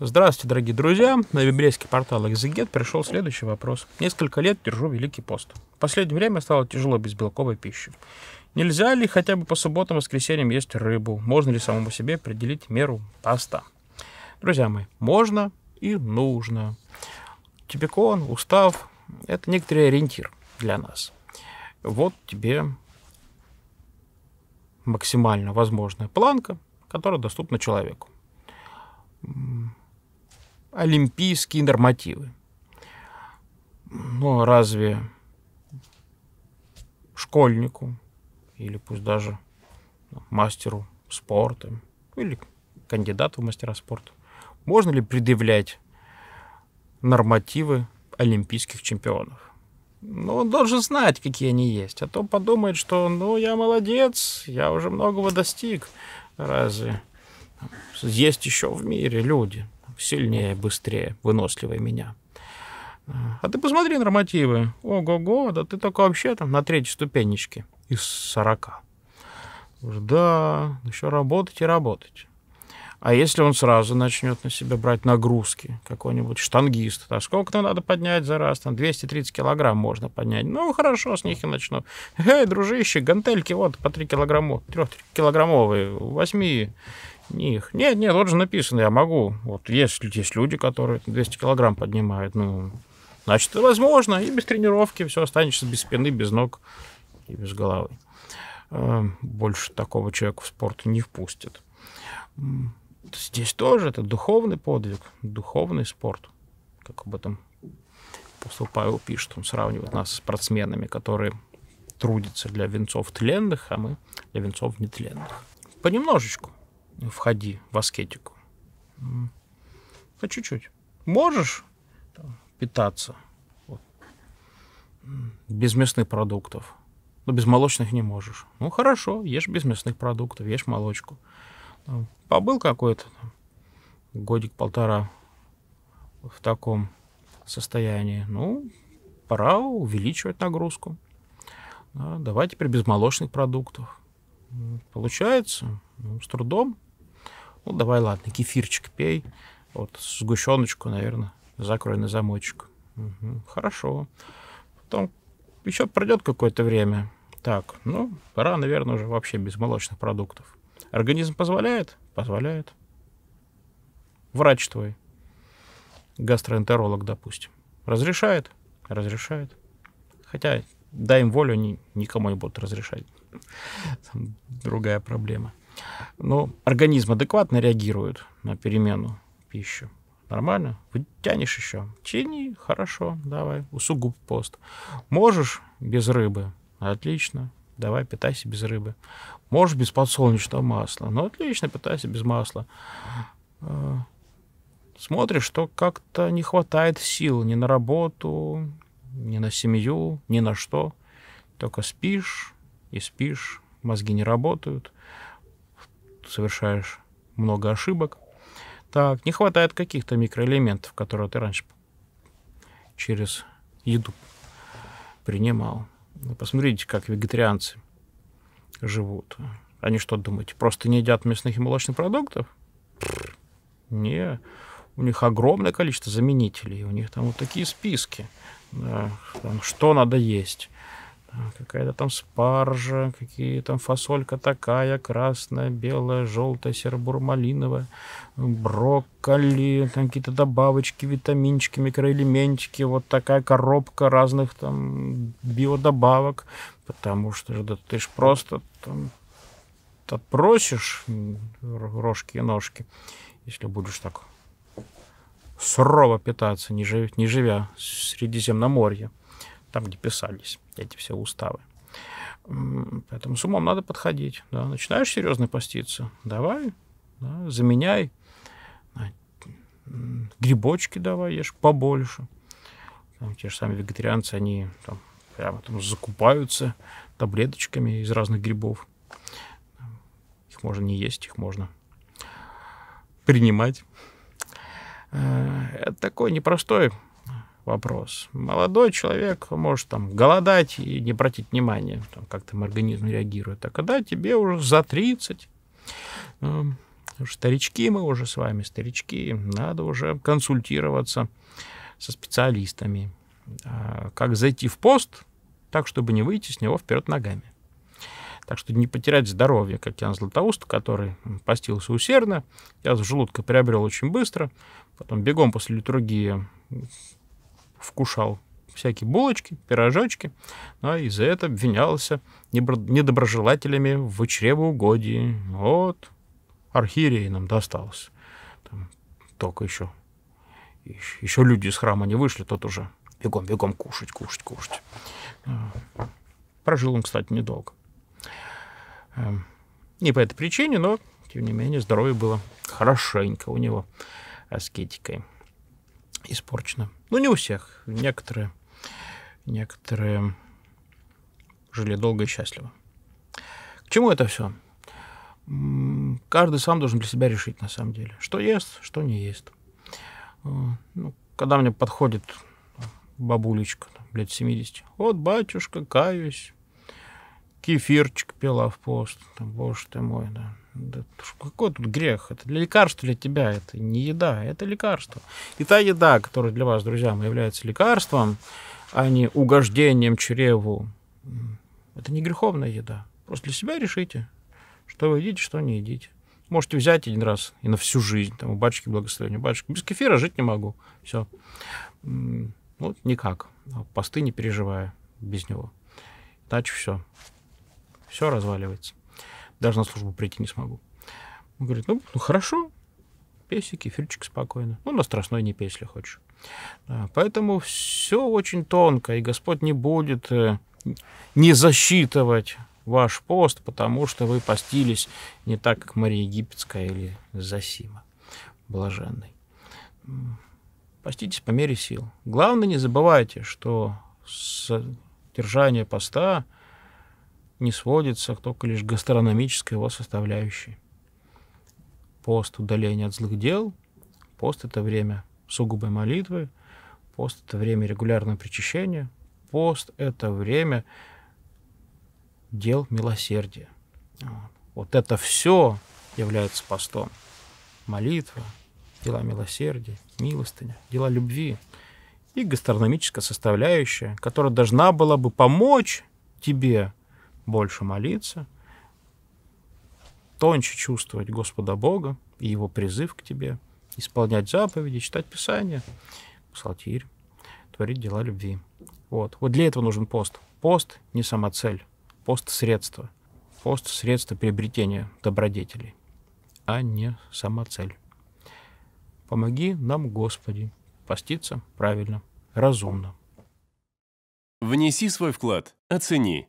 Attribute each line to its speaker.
Speaker 1: Здравствуйте, дорогие друзья! На библейский портал Exeget пришел следующий вопрос. Несколько лет держу Великий пост. В последнее время стало тяжело без белковой пищи. Нельзя ли хотя бы по субботам и воскресеньям есть рыбу? Можно ли самому себе определить меру поста? Друзья мои, можно и нужно. Типикон, устав – это некоторый ориентир для нас. Вот тебе максимально возможная планка, которая доступна человеку олимпийские нормативы. Но ну, а разве школьнику или пусть даже мастеру спорта или кандидату в мастера спорта можно ли предъявлять нормативы олимпийских чемпионов? Ну он должен знать, какие они есть. А то подумает, что ну я молодец, я уже многого достиг. Разве есть еще в мире люди, сильнее, быстрее, выносливее меня. А ты посмотри нормативы. Ого-го, да ты только вообще там на третьей ступенечке из сорока. Да, еще работать и работать. А если он сразу начнет на себя брать нагрузки, какой-нибудь штангист, а сколько-то надо поднять за раз, там 230 килограмм можно поднять. Ну, хорошо, с них и начну. Эй, дружище, гантельки вот по 3 килограмма, 3 килограммовые, возьми них. Нет, нет, вот же написано, я могу. Вот есть, есть люди, которые 200 килограмм поднимают, ну, значит, это возможно. И без тренировки все, останешься без спины, без ног и без головы. Э, больше такого человека в спорт не впустят. Здесь тоже это духовный подвиг, духовный спорт, как об этом апостол Павел пишет, он сравнивает нас с спортсменами, которые трудятся для венцов тленных, а мы для венцов нетленных. Понемножечку, входи в аскетику. По а чуть-чуть. Можешь питаться вот, без мясных продуктов. но ну, без молочных не можешь. Ну, хорошо, ешь без мясных продуктов, ешь молочку. побыл какой-то годик-полтора в таком состоянии. Ну, пора увеличивать нагрузку. давай теперь без молочных продуктов Получается, ну, с трудом. Ну, давай, ладно, кефирчик пей. Вот, сгущеночку, наверное, закрой на замочек. Угу, хорошо. Потом еще пройдет какое-то время. Так, ну, пора, наверное, уже вообще без молочных продуктов. Организм позволяет? Позволяет. Врач твой, гастроэнтеролог, допустим, разрешает? Разрешает. Хотя, дай им волю, они никому не будут разрешать другая проблема. Но ну, организм адекватно реагирует на перемену пищи. Нормально? Вытянешь еще. чини хорошо, давай, усугуб пост. Можешь без рыбы? Отлично, давай, питайся без рыбы. Можешь без подсолнечного масла? Ну, отлично, питайся без масла. А, смотришь, что как-то не хватает сил ни на работу, ни на семью, ни на что. Только спишь, и спишь, мозги не работают, совершаешь много ошибок. Так, не хватает каких-то микроэлементов, которые ты раньше через еду принимал. Ну, посмотрите, как вегетарианцы живут. Они что, думаете, просто не едят мясных и молочных продуктов? Не, у них огромное количество заменителей, у них там вот такие списки, да, там, что надо есть, Какая-то там спаржа, какие там фасолька такая, красная, белая, желтая, серобурмалиновая, брокколи, там какие-то добавочки, витаминчики, микроэлементики, вот такая коробка разных там биодобавок, потому что да, ты ж просто там отбросишь рожки и ножки, если будешь так сурово питаться, не, живя, не живя в Средиземноморье там, где писались эти все уставы. Поэтому с умом надо подходить. Да. Начинаешь серьезно поститься, давай, да, заменяй. А, грибочки давай ешь побольше. Там, те же самые вегетарианцы, они там, прямо там закупаются таблеточками из разных грибов. Их можно не есть, их можно принимать. Э, это такой непростой вопрос. Молодой человек может там голодать и не обратить внимания, там, как там организм реагирует. А когда тебе уже за 30, э, эм, старички мы уже с вами, старички, надо уже консультироваться со специалистами. Э, как зайти в пост так, чтобы не выйти с него вперед ногами. Так что не потерять здоровье, как Ян Златоуст, который постился усердно. Я с желудка приобрел очень быстро. Потом бегом после литургии вкушал всякие булочки, пирожочки, ну, а из за этого обвинялся недоброжелателями в чревоугодии. Вот архиерей нам досталось. Там только еще, еще люди из храма не вышли, тот уже бегом, бегом кушать, кушать, кушать. Прожил он, кстати, недолго. Эм, не по этой причине, но, тем не менее, здоровье было хорошенько у него аскетикой испорчено, Ну, не у всех. Некоторые, некоторые жили долго и счастливо. К чему это все? Каждый сам должен для себя решить, на самом деле, что ест, что не ест. Э, ну, когда мне подходит бабулечка, лет 70, вот, батюшка, каюсь, кефирчик пила в пост, там, боже ты мой, да, да, какой тут грех? Это для лекарства для тебя, это не еда, это лекарство. И та еда, которая для вас, друзья, мои, является лекарством, а не угождением чреву, это не греховная еда. Просто для себя решите, что вы едите, что не едите. Можете взять один раз и на всю жизнь. Там у батюшки благословения. Батюшка, без кефира жить не могу. Все. вот ну, никак. А посты не переживая без него. Иначе все. Все разваливается даже на службу прийти не смогу. Он говорит, ну, ну хорошо, песик, кефирчик спокойно. Ну, на страшной не пей, если хочешь. Да, поэтому все очень тонко, и Господь не будет э, не засчитывать ваш пост, потому что вы постились не так, как Мария Египетская или Засима блаженной. Поститесь по мере сил. Главное, не забывайте, что содержание поста – не сводится только лишь к гастрономической его составляющей. Пост – удаления от злых дел, пост – это время сугубой молитвы, пост – это время регулярного причащения, пост – это время дел милосердия. вот это все является постом. Молитва, дела милосердия, милостыня, дела любви и гастрономическая составляющая, которая должна была бы помочь тебе больше молиться, тоньше чувствовать Господа Бога и Его призыв к тебе, исполнять заповеди, читать Писание, псалтирь, творить дела любви. Вот. вот для этого нужен пост. Пост не сама цель, пост — средство. Пост — средство приобретения добродетелей, а не сама цель. Помоги нам, Господи, поститься правильно, разумно. Внеси свой вклад, оцени